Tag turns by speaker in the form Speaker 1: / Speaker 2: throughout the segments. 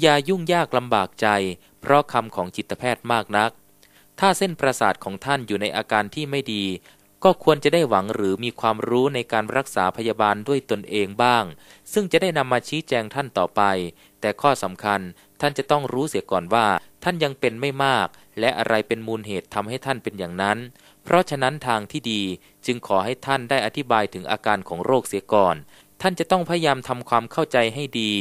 Speaker 1: อย่ายุ่งยากลำบากใจ เพราะคำของจิตแพทย์มากนัก ถ้าเส้นประสาทของท่านอยู่ในอาการที่ไม่ดี ก็ควรจะได้หวังหรือมีความรู้ในการรักษาพยาบาลด้วยตนเองบ้าง ซึ่งจะได้นำมาชี้แจงท่านต่อไป แต่ข้อสำคัญท่านจะต้องรู้เสียก่อนว่าท่านยังเป็นไม่มาก และอะไรเป็นมูลเหตุทำให้ท่านเป็นอย่างนั้น เพราะฉะนั้นทางที่ดีจึงขอให้ท่านได้อธิบายถึงอาการของโรคเสียก่อน ท่านจะต้องพยายามทำความเข้าใจให้ดี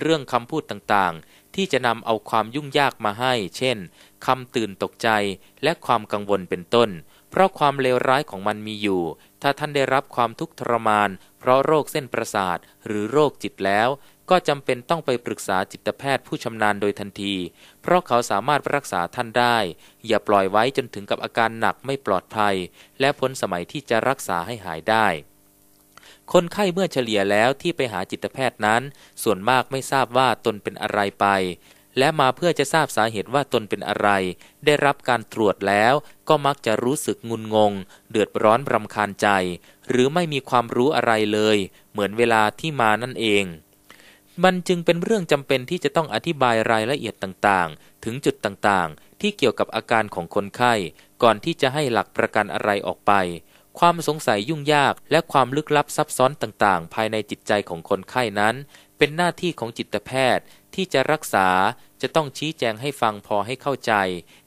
Speaker 1: เรื่องคำพูดต่างๆ ที่จะนำเอาความยุ่งยากมาให้ เช่น คำตื่นตกใจและความกังวลเป็นต้น เพราะความเลวร้ายของมันมีอยู่ ถ้าท่านได้รับความทุกข์ทรมาน เพราะโรคเส้นประสาท หรือโรคจิตแล้ว ก็จำเป็นต้องไปปรึกษาจิตแพทย์ผู้ชำนาญโดยทันที เพราะเขาสามารถรักษาท่านได้ อย่าปล่อยไว้จนถึงกับอาการหนักไม่ปลอดภัย และพ้นสมัยที่จะรักษาให้หายได้คนไข้เมื่อเฉลี่ยแล้วที่ไปหาจิตแพทย์นั้น ส่วนมากไม่ทราบว่าตนเป็นอะไรไป และมาเพื่อจะทราบสาเหตุว่าตนเป็นอะไร ได้รับการตรวจแล้วก็มักจะรู้สึกงุนงง เดือดร้อนรำคาญใจ หรือไม่มีความรู้อะไรเลย เหมือนเวลาที่มานั่นเอง มันจึงเป็นเรื่องจำเป็นที่จะต้องอธิบายรายละเอียดต่างๆ ถึงจุดต่างๆ ที่เกี่ยวกับอาการของคนไข้ ก่อนที่จะให้หลักประกันอะไรออกไปความสงสัยยุ่งยากและความลึกลับซับซ้อนต่าง ๆ ภายในจิตใจของคนไข้นั้น เป็นหน้าที่ของจิตแพทย์ที่จะรักษาจะต้องชี้แจงให้ฟังพอให้เข้าใจ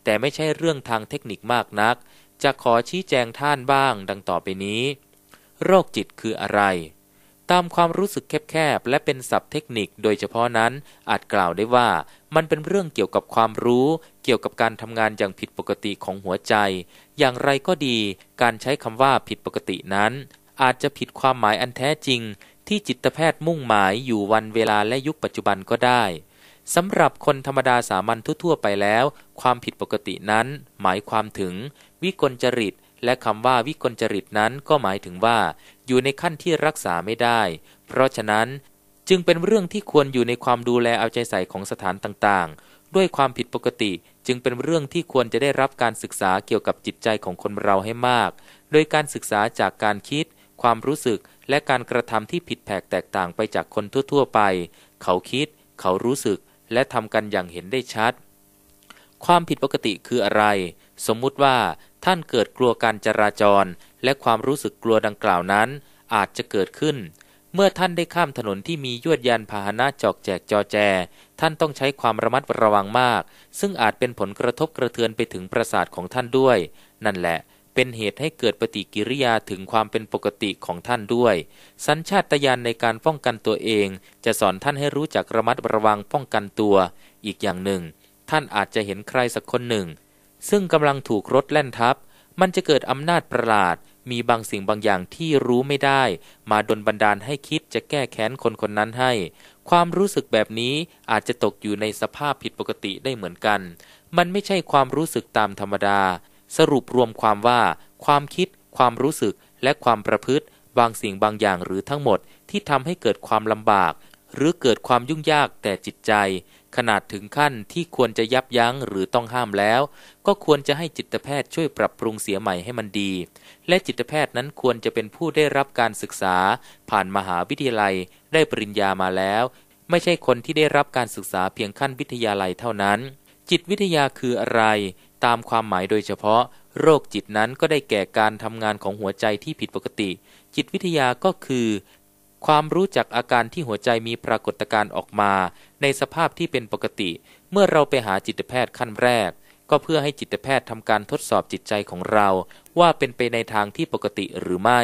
Speaker 1: แต่ไม่ใช่เรื่องทางเทคนิคมากนัก จะขอชี้แจงท่านบ้างดังต่อไปนี้ โรคจิตคืออะไร ตามความรู้สึกแคบ ๆ และเป็นศัพท์เทคนิคโดยเฉพาะนั้น อาจกล่าวได้ว่า มันเป็นเรื่องเกี่ยวกับความรู้เกี่ยวกับการทำงานอย่างผิดปกติของหัวใจ อย่างไรก็ดี การใช้คำว่าผิดปกตินั้น อาจจะผิดความหมายอันแท้จริง ที่จิตแพทย์มุ่งหมายอยู่วันเวลาและยุคปัจจุบันก็ได้ สำหรับคนธรรมดาสามัญทั่วๆไปแล้ว ความผิดปกตินั้น หมายความถึงวิกลจริต และคำว่าวิกลจริตนั้นก็หมายถึงว่าอยู่ในขั้นที่รักษาไม่ได้ เพราะฉะนั้นจึงเป็นเรื่องที่ควรอยู่ในความดูแลเอาใจใส่ของสถานต่างๆด้วยความผิดปกติจึงเป็นเรื่องที่ควรจะได้รับการศึกษาเกี่ยวกับจิตใจของคนเราให้มาก โดยการศึกษาจากการคิด ความรู้สึก และการกระทำที่ผิดแผกแตกต่างไปจากคนทั่ว ๆ ไป เขาคิด เขารู้สึก และทำกันอย่างเห็นได้ชัด ความผิดปกติคืออะไร สมมุติว่า ท่านเกิดกลัวการจราจร และความรู้สึกกลัวดังกล่าวนั้น อาจจะเกิดขึ้นเมื่อท่านได้ข้ามถนนที่มียวดยานพาหนะจอกแจกจอแจ ท่านต้องใช้ความระมัดระวังมาก ซึ่งอาจเป็นผลกระทบกระเทือนไปถึงประสาทของท่านด้วย นั่นแหละ เป็นเหตุให้เกิดปฏิกิริยาถึงความเป็นปกติของท่านด้วย สัญชาตญาณในการป้องกันตัวเอง จะสอนท่านให้รู้จักระมัดระวังป้องกันตัว อีกอย่างหนึ่ง ท่านอาจจะเห็นใครสักคนหนึ่ง ซึ่งกำลังถูกรถแล่นทับ มันจะเกิดอำนาจประหลาดมีบางสิ่งบางอย่างที่รู้ไม่ได้มาดนบันดาลให้คิดจะแก้แค้นคนคนนั้นให้ ความรู้สึกแบบนี้อาจจะตกอยู่ในสภาพผิดปกติได้เหมือนกัน มันไม่ใช่ความรู้สึกตามธรรมดา สรุปรวมความว่า ความคิด ความรู้สึก และความประพฤติบางสิ่งบางอย่างหรือทั้งหมดที่ทำให้เกิดความลำบาก หรือเกิดความยุ่งยากแต่จิตใจขนาดถึงขั้นที่ควรจะยับยั้งหรือต้องห้ามแล้วก็ควรจะให้จิตแพทย์ช่วยปรับปรุงเสียใหม่ให้มันดี และจิตแพทย์นั้นควรจะเป็นผู้ได้รับการศึกษา ผ่านมหาวิทยาลัยได้ปริญญามาแล้ว ไม่ใช่คนที่ได้รับการศึกษาเพียงขั้นวิทยาลัยเท่านั้น จิตวิทยาคืออะไร ตามความหมายโดยเฉพาะ โรคจิตนั้นก็ได้แก่การทำงานของหัวใจที่ผิดปกติ จิตวิทยาก็คือความรู้จักอาการที่หัวใจมีปรากฏการณ์ออกมาในสภาพที่เป็นปกติ เมื่อเราไปหาจิตแพทย์ขั้นแรก ก็เพื่อให้จิตแพทย์ทำการทดสอบจิตใจของเรา ว่าเป็นไปในทางที่ปกติหรือไม่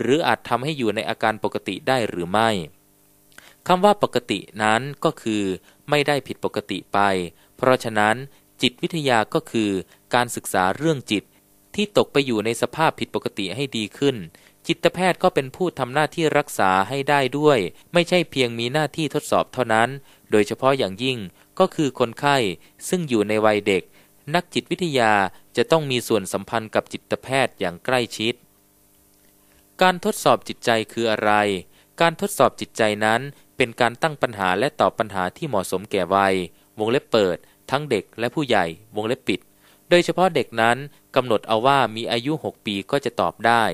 Speaker 1: หรืออาจทำให้อยู่ในอาการปกติได้หรือไม่คำว่าปกตินั้นก็คือไม่ได้ผิดปกติไป เพราะฉะนั้นจิตวิทยาก็คือการศึกษาเรื่องจิต ที่ตกไปอยู่ในสภาพผิดปกติให้ดีขึ้นจิตแพทย์ก็เป็นผู้ทำหน้าที่รักษาให้ได้ด้วย ไม่ใช่เพียงมีหน้าที่ทดสอบเท่านั้น โดยเฉพาะอย่างยิ่งก็คือคนไข้ ซึ่งอยู่ในวัยเด็ก นักจิตวิทยาจะต้องมีส่วนสัมพันธ์กับจิตแพทย์อย่างใกล้ชิด การทดสอบจิตใจคืออะไร การทดสอบจิตใจนั้นเป็นการตั้งปัญหาและตอบปัญหาที่เหมาะสมแก่วัยวงเล็บเปิดทั้งเด็กและผู้ใหญ่วงเล็บปิดดยเฉพาะเด็กนั้นกำหนดเอาว่ามีอายุ 6 ปีก็จะตอบได้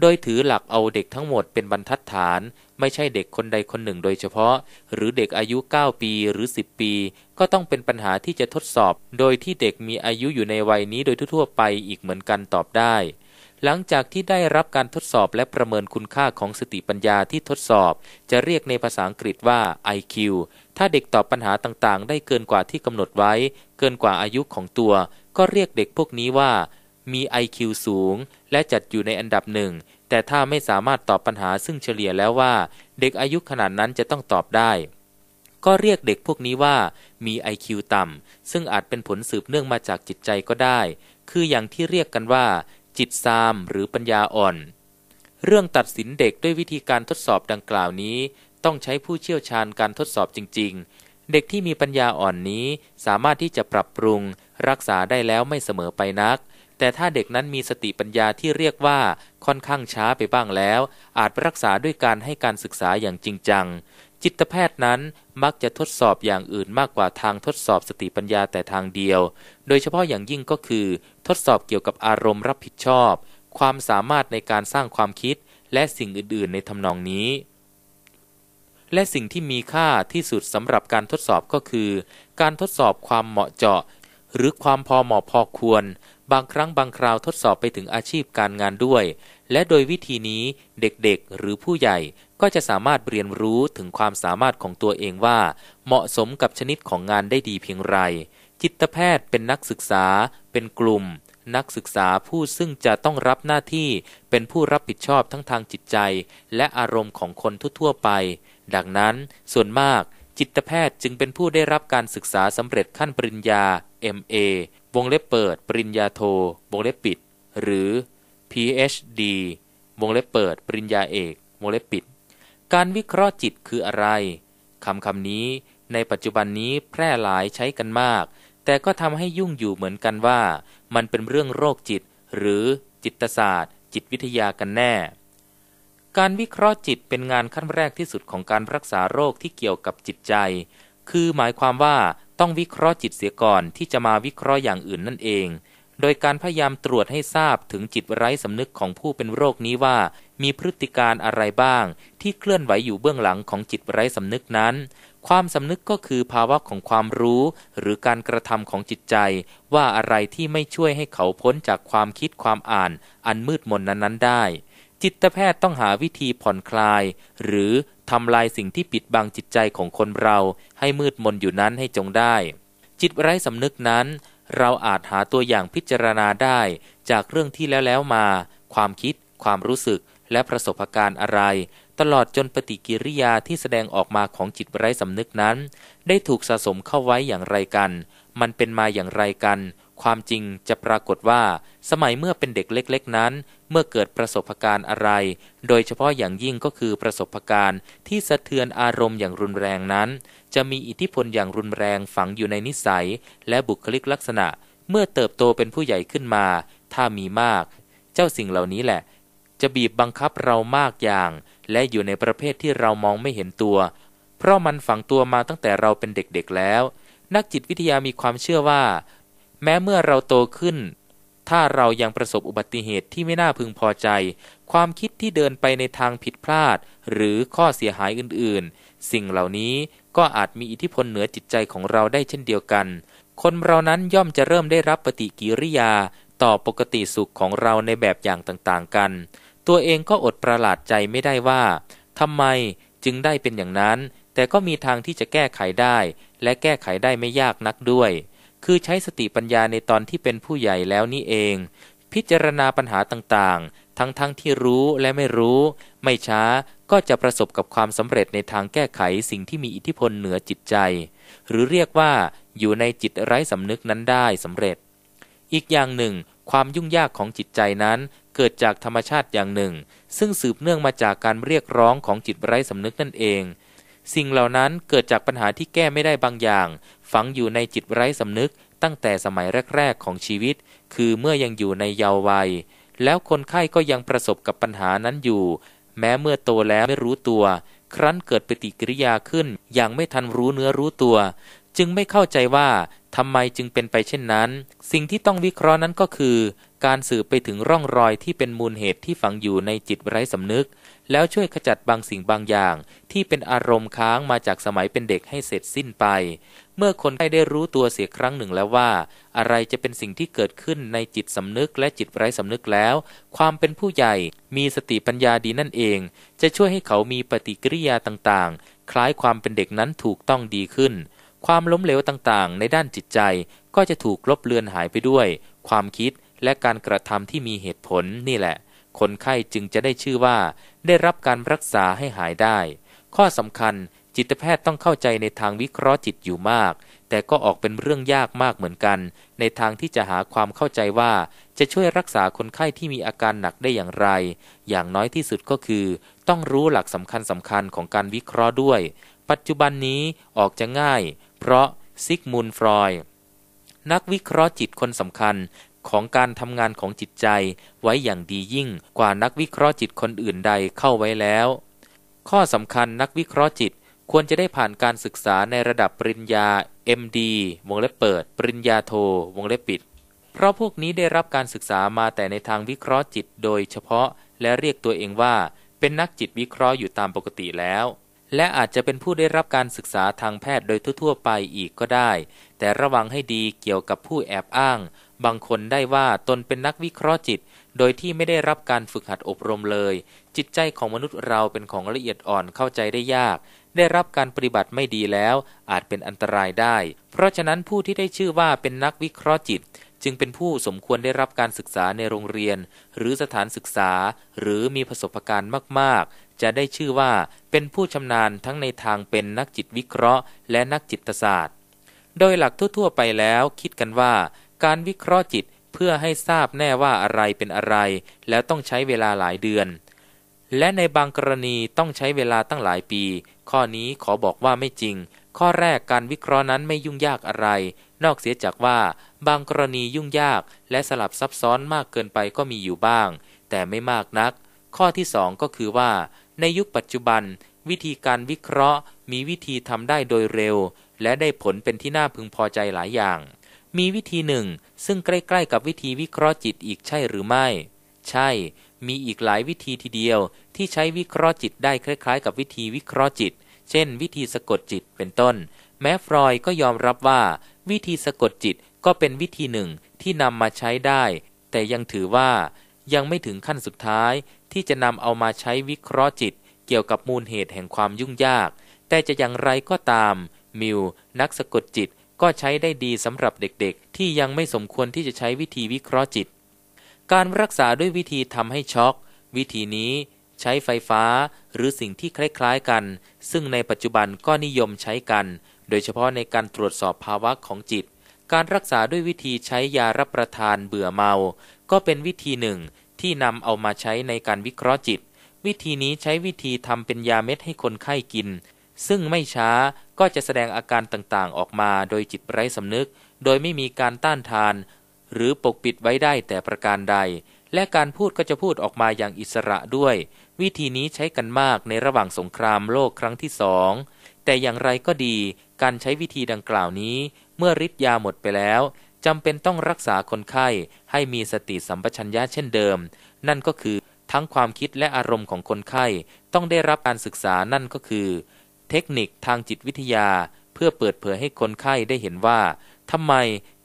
Speaker 1: โดยถือหลักเอาเด็กทั้งหมดเป็นบรรทัดฐาน ไม่ใช่เด็กคนใดคนหนึ่งโดยเฉพาะ หรือเด็กอายุ 9 ปีหรือ 10 ปี ก็ต้องเป็นปัญหาที่จะทดสอบ โดยที่เด็กมีอายุอยู่ในวัยนี้โดยทั่วไปอีกเหมือนกันตอบได้ หลังจากที่ได้รับการทดสอบและประเมินคุณค่าของสติปัญญาที่ทดสอบ จะเรียกในภาษาอังกฤษว่า IQ ถ้าเด็กตอบปัญหาต่างๆ ได้เกินกว่าที่กำหนดไว้ เกินกว่าอายุของตัว ก็เรียกเด็กพวกนี้ว่า มี IQ สูง และจัดอยู่ในอันดับหนึ่ง แต่ถ้าไม่สามารถตอบปัญหาซึ่งเฉลี่ยแล้วว่า เด็กอายุขนาดนั้นจะต้องตอบได้ ก็เรียกเด็กพวกนี้ว่ามี IQ ต่ำซึ่งอาจเป็นผลสืบเนื่องมาจากจิตใจก็ได้ คืออย่างที่เรียกกันว่าจิตซามหรือปัญญาอ่อน เรื่องตัดสินเด็กด้วยวิธีการทดสอบดังกล่าวนี้ต้องใช้ผู้เชี่ยวชาญการทดสอบจริงๆ เด็กที่มีปัญญาอ่อนนี้สามารถที่จะปรับปรุง รักษาได้แล้วไม่เสมอไปนัก แต่ถ้าเด็กนั้นมีสติปัญญาที่เรียกว่าค่อนข้างช้าไปบ้างแล้ว อาจรักษาด้วยการให้การศึกษาอย่างจริงจังจิตแพทย์นั้นมักจะทดสอบอย่างอื่นมากกว่าทางทดสอบสติปัญญาแต่ทางเดียว โดยเฉพาะอย่างยิ่งก็คือ ทดสอบเกี่ยวกับอารมณ์รับผิดชอบ ความสามารถในการสร้างความคิดและสิ่งอื่น ๆ ในทำนองนี้และสิ่งที่มีค่าที่สุดสำหรับการทดสอบก็คือ การทดสอบความเหมาะเจาะ หรือความพอเหมาะพอควร บางครั้งบางคราว ทดสอบไปถึงอาชีพการงานด้วย และโดยวิธีนี้เด็กๆหรือผู้ใหญ่ก็จะสามารถเรียนรู้ถึงความสามารถของตัวเองว่า เหมาะสมกับชนิดของงานได้ดีเพียงไรจิตแพทย์เป็นนักศึกษา เป็นกลุ่ม นักศึกษาผู้ซึ่งจะต้องรับหน้าที่เป็นผู้รับผิดชอบทั้งทางจิตใจ และอารมณ์ของคนทั่วไปดังนั้นส่วนมากจิตแพทย์จึงเป็นผู้ได้รับการศึกษาสำเร็จขั้นปริญญา MA วงเล็บเปิดปริญญาโทวงเล็บปิดหรือ PhD วงเล็บเปิดปริญญาเอกวงเล็บปิด การวิเคราะห์จิตคืออะไรคำคำนี้ในปัจจุบันนี้แพร่หลายใช้กันมาก แต่ก็ทำให้ยุ่งอยู่เหมือนกันว่ามันเป็นเรื่องโรคจิต หรือจิตศาสตร์ จิตวิทยากันแน่การวิเคราะห์จิตเป็นงานขั้นแรกที่สุดของการรักษาโรคที่เกี่ยวกับจิตใจ คือหมายความว่าต้องวิเคราะห์จิตเสียก่อนที่จะมาวิเคราะห์อย่างอื่นนั่นเอง โดยการพยายามตรวจให้ทราบถึงจิตไร้สำนึกของผู้เป็นโรคนี้ว่ามีพฤติการอะไรบ้างที่เคลื่อนไหวอยู่เบื้องหลังของจิตไร้สำนึกนั้น ความสำนึกก็คือภาวะของความรู้หรือการกระทำของจิตใจว่าอะไรที่ไม่ช่วยให้เขาพ้นจากความคิดความอ่านอันมืดมนนั้นๆได้จิตแพทย์ต้องหาวิธีผ่อนคลาย หรือ ทำลายสิ่งที่ปิดบังจิตใจของคนเราให้มืดมนอยู่นั้นให้จงได้ จิตไร้สำนึกนั้น เราอาจหาตัวอย่างพิจารณาได้จากเรื่องที่แล้วแล้วมา ความคิด ความรู้สึกและประสบการณ์อะไร ตลอดจนปฏิกิริยาที่แสดงออกมาของจิตไร้สำนึกนั้น ได้ถูกสะสมเข้าไว้อย่างไรกัน มันเป็นมาอย่างไรกันความจริงจะปรากฏว่า สมัยเมื่อเป็นเด็กเล็ก ๆนั้น เมื่อเกิดประสบการณ์อะไร โดยเฉพาะอย่างยิ่งก็คือประสบการณ์ที่สะเทือนอารมณ์อย่างรุนแรงนั้น จะมีอิทธิพลอย่างรุนแรงฝังอยู่ในนิสัยและบุคลิกลักษณะ เมื่อเติบโตเป็นผู้ใหญ่ขึ้นมา ถ้ามีมาก เจ้าสิ่งเหล่านี้แหละ จะบีบบังคับเรามากอย่าง และอยู่ในประเภทที่เรามองไม่เห็นตัว เพราะมันฝังตัวมาตั้งแต่เราเป็นเด็กๆแล้ว นักจิตวิทยามีความเชื่อว่าแม้เมื่อเราโตขึ้น ถ้าเรายังประสบอุบัติเหตุที่ไม่น่าพึงพอใจ ความคิดที่เดินไปในทางผิดพลาด หรือข้อเสียหายอื่นๆ สิ่งเหล่านี้ก็อาจมีอิทธิพลเหนือจิตใจของเราได้เช่นเดียวกัน คนเรานั้นย่อมจะเริ่มได้รับปฏิกิริยา ต่อปกติสุขของเราในแบบอย่างต่างๆกัน ตัวเองก็อดประหลาดใจไม่ได้ว่าทำไมจึงได้เป็นอย่างนั้น แต่ก็มีทางที่จะแก้ไขได้ และแก้ไขได้ไม่ยากนักด้วยคือใช้สติปัญญาในตอนที่เป็นผู้ใหญ่แล้วนี่เอง พิจารณาปัญหาต่างๆ ทั้งๆทที่รู้และไม่รู้ ไม่ช้าก็จะประสบกับความสำเร็จในทางแก้ไขสิ่งที่มีอิทธิพลเหนือจิตใจ หรือเรียกว่าอยู่ในจิตไร้สำนึกนั้นได้สำเร็จ อีกอย่างหนึ่ง ความยุ่งยากของจิตใจนั้นเกิดจากธรรมชาติอย่างหนึ่ง ซึ่งสืบเนื่องมาจากการเรียกร้องของจิตไร้สำนึกนั่นเอง สิ่งเหล่านั้นเกิดจากปัญหาที่แก้ไม่ได้บางอย่างฝังอยู่ในจิตไร้สำนึกตั้งแต่สมัยแรกๆของชีวิต คือเมื่อยังอยู่ในเยาว์วัย แล้วคนไข้ก็ยังประสบกับปัญหานั้นอยู่ แม้เมื่อโตแล้วไม่รู้ตัว ครั้นเกิดปฏิกิริยาขึ้นอย่างไม่ทันรู้เนื้อรู้ตัวจึงไม่เข้าใจว่าทำไมจึงเป็นไปเช่นนั้น สิ่งที่ต้องวิเคราะห์นั้นก็คือ การสืบไปถึงร่องรอยที่เป็นมูลเหตุที่ฝังอยู่ในจิตไร้สำนึก แล้วช่วยขจัดบางสิ่งบางอย่าง ที่เป็นอารมณ์ค้างมาจากสมัยเป็นเด็กให้เสร็จสิ้นไป เมื่อคนได้ได้รู้ตัวเสียครั้งหนึ่งแล้วว่า อะไรจะเป็นสิ่งที่เกิดขึ้นในจิตสำนึกและจิตไร้สำนึกแล้ว ความเป็นผู้ใหญ่มีสติปัญญาดีนั่นเอง จะช่วยให้เขามีปฏิกิริยาต่างๆ คล้ายความเป็นเด็กนั้นถูกต้องดีขึ้นความล้มเหลวต่างๆ ในด้านจิตใจก็จะถูกลบเลือนหายไปด้วย ความคิดและการกระทำที่มีเหตุผลนี่แหละ คนไข้จึงจะได้ชื่อว่า ได้รับการรักษาให้หายได้ ข้อสำคัญจิตแพทย์ต้องเข้าใจในทางวิเคราะห์จิตอยู่มาก แต่ก็ออกเป็นเรื่องยากมากเหมือนกัน ในทางที่จะหาความเข้าใจว่า จะช่วยรักษาคนไข้ที่มีอาการหนักได้อย่างไร อย่างน้อยที่สุดก็คือ ต้องรู้หลักสำคัญสาคัญของการวิเคราะห์ด้วย ปัจจุบันนี้ออกจะง่ายเพราะซิกมุนฟรอยนักวิเคราะห์จิตคนสำคัญของการทำงานของจิตใจ ไว้อย่างดียิ่งกว่านักวิเคราะห์จิตคนอื่นใดเข้าไว้แล้ว ข้อสำคัญนักวิเคราะห์จิต ควรจะได้ผ่านการศึกษาในระดับปริญญา MD วงเล็บเปิดปริญญาโทวงเล็บปิดเพราะพวกนี้ได้รับการศึกษามาแต่ในทางวิเคราะห์จิต โดยเฉพาะและเรียกตัวเองว่าเป็นนักจิตวิเคราะห์อยู่ตามปกติแล้วและอาจจะเป็นผู้ได้รับการศึกษาทางแพทย์โดยทั่ว ๆไปอีกก็ได้ แต่ระวังให้ดีเกี่ยวกับผู้แอบอ้าง บางคนได้ว่าตนเป็นนักวิเคราะห์จิต โดยที่ไม่ได้รับการฝึกหัดอบรมเลย จิตใจของมนุษย์เราเป็นของละเอียดอ่อนเข้าใจได้ยาก ได้รับการปฏิบัติไม่ดีแล้ว อาจเป็นอันตรายได้ เพราะฉะนั้นผู้ที่ได้ชื่อว่าเป็นนักวิเคราะห์จิต จึงเป็นผู้สมควรได้รับการศึกษาในโรงเรียน หรือสถานศึกษา หรือมีประสบการณ์มากๆจะได้ชื่อว่าเป็นผู้ชำนาญทั้งในทางเป็นนักจิตวิเคราะห์ และนักจิตศาสตร์ โดยหลักทั่ว ๆไปแล้วคิดกันว่า การวิเคราะห์จิตเพื่อให้ทราบแน่ว่าอะไรเป็นอะไร แล้วต้องใช้เวลาหลายเดือน และในบางกรณีต้องใช้เวลาตั้งหลายปี ข้อนี้ขอบอกว่าไม่จริง ข้อแรกการวิเคราะห์นั้นไม่ยุ่งยากอะไร นอกเสียจากว่า บางกรณียุ่งยากและสลับซับซ้อนมากเกินไปก็มีอยู่บ้าง แต่ไม่มากนัก ข้อที่สองก็คือว่าในยุคปัจจุบันวิธีการวิเคราะห์มีวิธีทำได้โดยเร็วและได้ผลเป็นที่น่าพึงพอใจหลายอย่าง มีวิธีหนึ่งซึ่งใกล้ๆกับวิธีวิเคราะห์จิตอีกใช่หรือไม่ ใช่ มีอีกหลายวิธีทีเดียวที่ใช้วิเคราะห์จิตได้คล้ายๆกับวิธีวิเคราะห์จิต เช่นวิธีสะกดจิตเป็นต้น แม้ฟรอยก็ยอมรับว่าวิธีสะกดจิตก็เป็นวิธีหนึ่งที่นำมาใช้ได้แต่ยังถือว่ายังไม่ถึงขั้นสุดท้ายที่จะนำเอามาใช้วิเคราะห์จิตเกี่ยวกับมูลเหตุแห่งความยุ่งยาก แต่จะอย่างไรก็ตาม มิว นักสะกดจิตก็ใช้ได้ดีสำหรับเด็กๆ ที่ยังไม่สมควรที่จะใช้วิธีวิเคราะห์จิต การรักษาด้วยวิธีทำให้ช็อก วิธีนี้ใช้ไฟฟ้าหรือสิ่งที่คล้ายๆกัน ซึ่งในปัจจุบันก็นิยมใช้กัน โดยเฉพาะในการตรวจสอบภาวะของจิต การรักษาด้วยวิธีใช้ยารับประทานเบื่อเมา ก็เป็นวิธีหนึ่งที่นำเอามาใช้ในการวิเคราะห์จิต วิธีนี้ใช้วิธีทำเป็นยาเม็ดให้คนไข้กิน ซึ่งไม่ช้าก็จะแสดงอาการต่างๆ ออกมาโดยจิตไร้สำนึก โดยไม่มีการต้านทาน หรือปกปิดไว้ได้แต่ประการใด และการพูดก็จะพูดออกมาอย่างอิสระด้วย วิธีนี้ใช้กันมากในระหว่างสงครามโลกครั้งที่สอง แต่อย่างไรก็ดี การใช้วิธีดังกล่าวนี้ เมื่อฤทธิ์ยาหมดไปแล้วจำเป็นต้องรักษาคนไข้ให้มีสติสัมปชัญญะเช่นเดิม นั่นก็คือทั้งความคิดและอารมณ์ของคนไข้ต้องได้รับการศึกษา นั่นก็คือ เทคนิคทางจิตวิทยาเพื่อเปิดเผยให้คนไข้ได้เห็นว่า ทำไม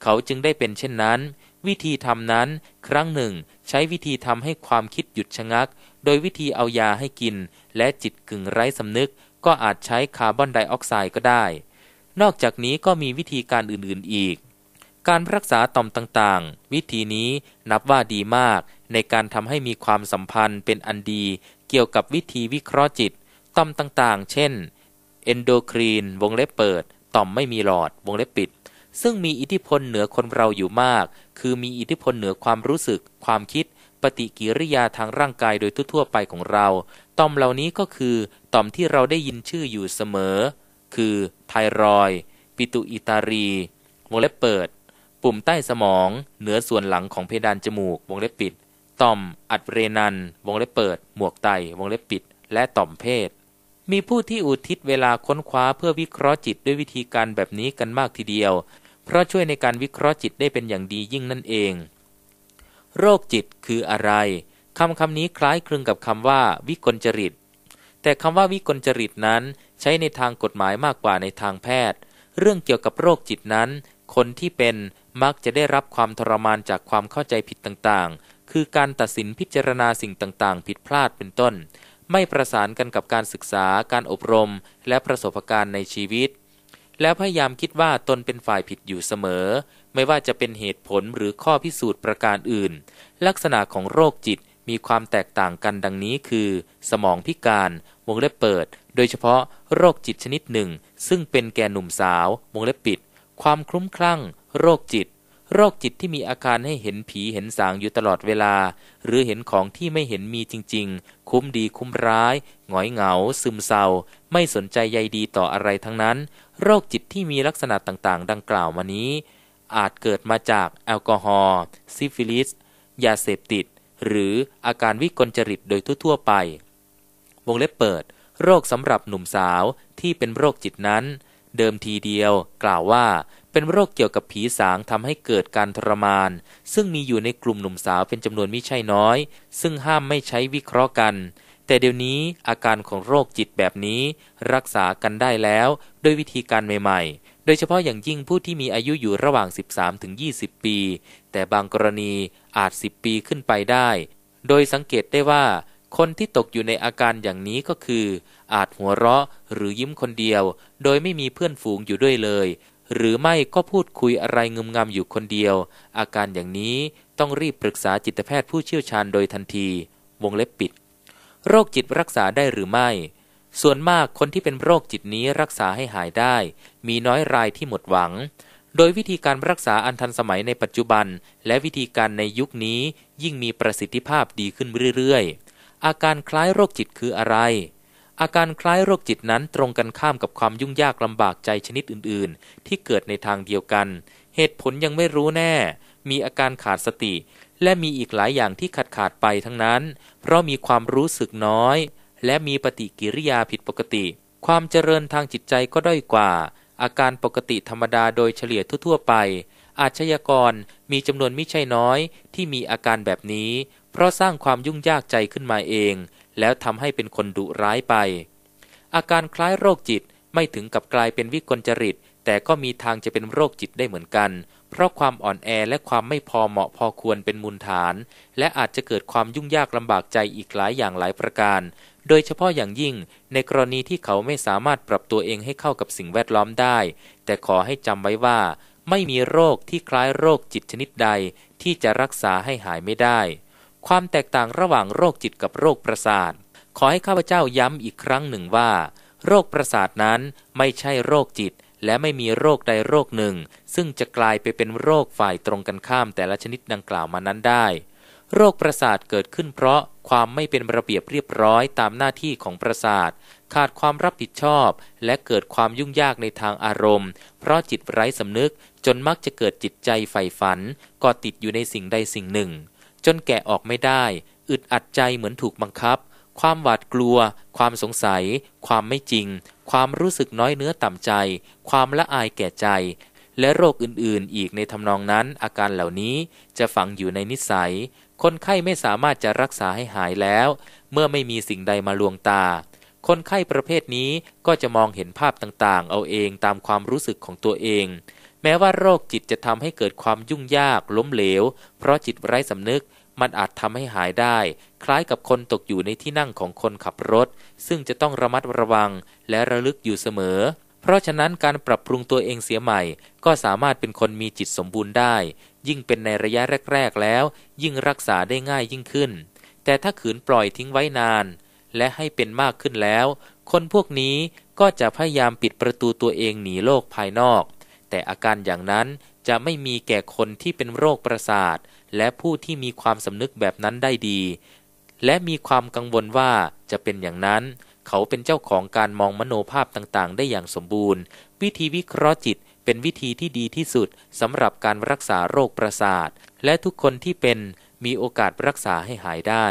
Speaker 1: เขาจึงได้เป็นเช่นนั้น วิธีทำนั้น ครั้งหนึ่งใช้วิธีทำให้ความคิดหยุดชะงัก โดยวิธีเอายาให้กิน และจิตกึ่งไร้สำนึก ก็อาจใช้คาร์บอนไดออกไซด์ก็ได้ นอกจากนี้ก็มีวิธีการอื่นๆอีกการรักษาต่อมต่างๆ วิธีนี้นับว่าดีมาก ในการทำให้มีความสัมพันธ์เป็นอันดีเกี่ยวกับวิธีวิเคราะห์จิตต่อมต่างๆ เช่น เอนโดครีนวงเล็บเปิด ต่อมไม่มีหลอดวงเล็บปิด ซึ่งมีอิทธิพลเหนือคนเราอยู่มาก คือมีอิทธิพลเหนือความรู้สึก ความคิด ปฏิกิริยาทางร่างกายโดยทั่วๆไปของเรา ต่อมเหล่านี้ก็คือต่อมที่เราได้ยินชื่ออยู่เสมอ คือไทรอย ปิตุอิตารีวงเล็บเปิดปุ่มใต้สมอง เหนือส่วนหลังของเพดานจมูก วงเล็บปิด ต่อม อัดเรนัน วงเล็บเปิด หมวกไต วงเล็บปิด และต่อมเพศ มีผู้ที่อุทิศเวลาค้นคว้าเพื่อวิเคราะห์จิตด้วยวิธีการแบบนี้กันมากทีเดียว เพราะช่วยในการวิเคราะห์จิตได้เป็นอย่างดียิ่งนั่นเอง โรคจิต คืออะไร คำคำนี้คล้ายคลึงกับคำว่า วิกลจริตแต่คำว่าวิกลจริตนั้น ใช้ในทางกฎหมายมากกว่าในทางแพทย์ เรื่องเกี่ยวกับโรคจิตนั้น คนที่เป็นมักจะได้รับความทรมานจากความเข้าใจผิดต่างๆ คือการตัดสินพิจารณาสิ่งต่างๆ ผิดพลาดเป็นต้น ไม่ประสานกันกับการศึกษา การอบรม และประสบการณ์ในชีวิต แล้วพยายามคิดว่าตนเป็นฝ่ายผิดอยู่เสมอ ไม่ว่าจะเป็นเหตุผลหรือข้อพิสูจน์ประการอื่น ลักษณะของโรคจิตมีความแตกต่างกันดังนี้คือ สมองพิการ วงเล็บเปิด โดยเฉพาะโรคจิตชนิดหนึ่ง ซึ่งเป็นแก่หนุ่มสาว วงเล็บปิด ความคลุ้มคลั่งโรคจิต โรคจิตที่มีอาการให้เห็นผีเห็นสางอยู่ตลอดเวลา หรือเห็นของที่ไม่เห็นมีจริงๆ คุ้มดีคุ้มร้าย หงอยเหงา ซึมเศร้า ไม่สนใจใยดีต่ออะไรทั้งนั้น โรคจิตที่มีลักษณะต่างๆ ดังกล่าวมานี้ อาจเกิดมาจากแอลกอฮอล์ ซิฟิลิส ยาเสพติด หรืออาการวิกลจริตโดยทั่วๆไป วงเล็บเปิด โรคสำหรับหนุ่มสาวที่เป็นโรคจิตนั้น เดิมทีเดียวกล่าวว่าเป็นโรคเกี่ยวกับผีสางทำให้เกิดการทรมาน ซึ่งมีอยู่ในกลุ่มหนุ่มสาวเป็นจำนวนไม่ใช่น้อย ซึ่งห้ามไม่ใช้วิเคราะห์กัน แต่เดี๋ยวนี้อาการของโรคจิตแบบนี้ รักษากันได้แล้วด้วยวิธีการใหม่ๆ โดยเฉพาะอย่างยิ่งผู้ที่มีอายุอยู่ระหว่าง 13-20 ปี แต่บางกรณีอาจ 10 ปีขึ้นไปได้ โดยสังเกตได้ว่า คนที่ตกอยู่ในอาการอย่างนี้ก็คือ อาจหัวเราะหรือยิ้มคนเดียว โดยไม่มีเพื่อนฝูงอยู่ด้วยเลยหรือไม่ก็พูดคุยอะไรงุมงำอยู่คนเดียว อาการอย่างนี้ต้องรีบปรึกษาจิตแพทย์ผู้เชี่ยวชาญโดยทันที วงเล็บปิด โรคจิตรักษาได้หรือไม่ ส่วนมากคนที่เป็นโรคจิตนี้รักษาให้หายได้ มีน้อยรายที่หมดหวัง โดยวิธีการรักษาอันทันสมัยในปัจจุบัน และวิธีการในยุคนี้ยิ่งมีประสิทธิภาพดีขึ้นเรื่อย ๆ อาการคล้ายโรคจิตคืออะไรอาการคล้ายโรคจิตนั้นตรงกันข้ามกับความยุ่งยากลำบากใจชนิดอื่นๆ ที่เกิดในทางเดียวกัน เหตุผลยังไม่รู้แน่ มีอาการขาดสติ และมีอีกหลายอย่างที่ขาดขาดไปทั้งนั้น เพราะมีความรู้สึกน้อย และมีปฏิกิริยาผิดปกติ ความเจริญทางจิตใจก็ด้อยกว่า อาการปกติธรรมดาโดยเฉลี่ยทั่วๆไป อาชญากรมีจำนวนไม่ใช่น้อยที่มีอาการแบบนี้ เพราะสร้างความยุ่งยากใจขึ้นมาเองแล้วทำให้เป็นคนดุร้ายไป อาการคล้ายโรคจิตไม่ถึงกับกลายเป็นวิกลจริต แต่ก็มีทางจะเป็นโรคจิตได้เหมือนกัน เพราะความอ่อนแอและความไม่พอเหมาะพอควรเป็นมูลฐาน และอาจจะเกิดความยุ่งยากลำบากใจอีกหลายอย่างหลายประการ โดยเฉพาะอย่างยิ่ง ในกรณีที่เขาไม่สามารถปรับตัวเองให้เข้ากับสิ่งแวดล้อมได้ แต่ขอให้จำไว้ว่า ไม่มีโรคที่คล้ายโรคจิตชนิดใดที่จะรักษาให้หายไม่ได้ความแตกต่างระหว่างโรคจิตกับโรคประสาท ขอให้ข้าพเจ้าย้ำอีกครั้งหนึ่งว่า โรคประสาทนั้นไม่ใช่โรคจิต และไม่มีโรคใดโรคหนึ่งซึ่งจะกลายไปเป็นโรคฝ่ายตรงกันข้ามแต่ละชนิดดังกล่าวมานั้นได้ โรคประสาทเกิดขึ้นเพราะความไม่เป็นระเบียบเรียบร้อยตามหน้าที่ของประสาท ขาดความรับผิดชอบและเกิดความยุ่งยากในทางอารมณ์ เพราะจิตไร้สำนึกจนมักจะเกิดจิตใจใฝ่ฝันก่อติดอยู่ในสิ่งใดสิ่งหนึ่งจนแกะออกไม่ได้ อึดอัดใจเหมือนถูกบังคับ ความหวาดกลัว ความสงสัย ความไม่จริง ความรู้สึกน้อยเนื้อต่ำใจ ความละอายแก่ใจ และโรคอื่นๆ อีกในทำนองนั้นอาการเหล่านี้ จะฝังอยู่ในนิสัย คนไข้ไม่สามารถจะรักษาให้หายแล้ว เมื่อไม่มีสิ่งใดมาลวงตา คนไข้ประเภทนี้ก็จะมองเห็นภาพต่างๆ เอาเองตามความรู้สึกของตัวเองแม้ว่าโรคจิตจะทำให้เกิดความยุ่งยากล้มเหลว เพราะจิตไร้สำนึก มันอาจทำให้หายได้ คล้ายกับคนตกอยู่ในที่นั่งของคนขับรถ ซึ่งจะต้องระมัดระวังและระลึกอยู่เสมอ เพราะฉะนั้นการปรับปรุงตัวเองเสียใหม่ ก็สามารถเป็นคนมีจิตสมบูรณ์ได้ ยิ่งเป็นในระยะแรกๆ แล้ว ยิ่งรักษาได้ง่ายยิ่งขึ้น แต่ถ้าขืนปล่อยทิ้งไว้นาน และให้เป็นมากขึ้นแล้ว คนพวกนี้ก็จะพยายามปิดประตูตัวเองหนีโลกภายนอกแต่อาการอย่างนั้นจะไม่มีแก่คนที่เป็นโรคประสาทและผู้ที่มีความสำนึกแบบนั้นได้ดี และมีความกังวลว่าจะเป็นอย่างนั้น เขาเป็นเจ้าของการมองมโนภาพต่างๆ ได้อย่างสมบูรณ์ วิธีวิเคราะห์จิตเป็นวิธีที่ดีที่สุดสำหรับการรักษาโรคประสาทและทุกคนที่เป็นมีโอกาสรักษาให้หายได้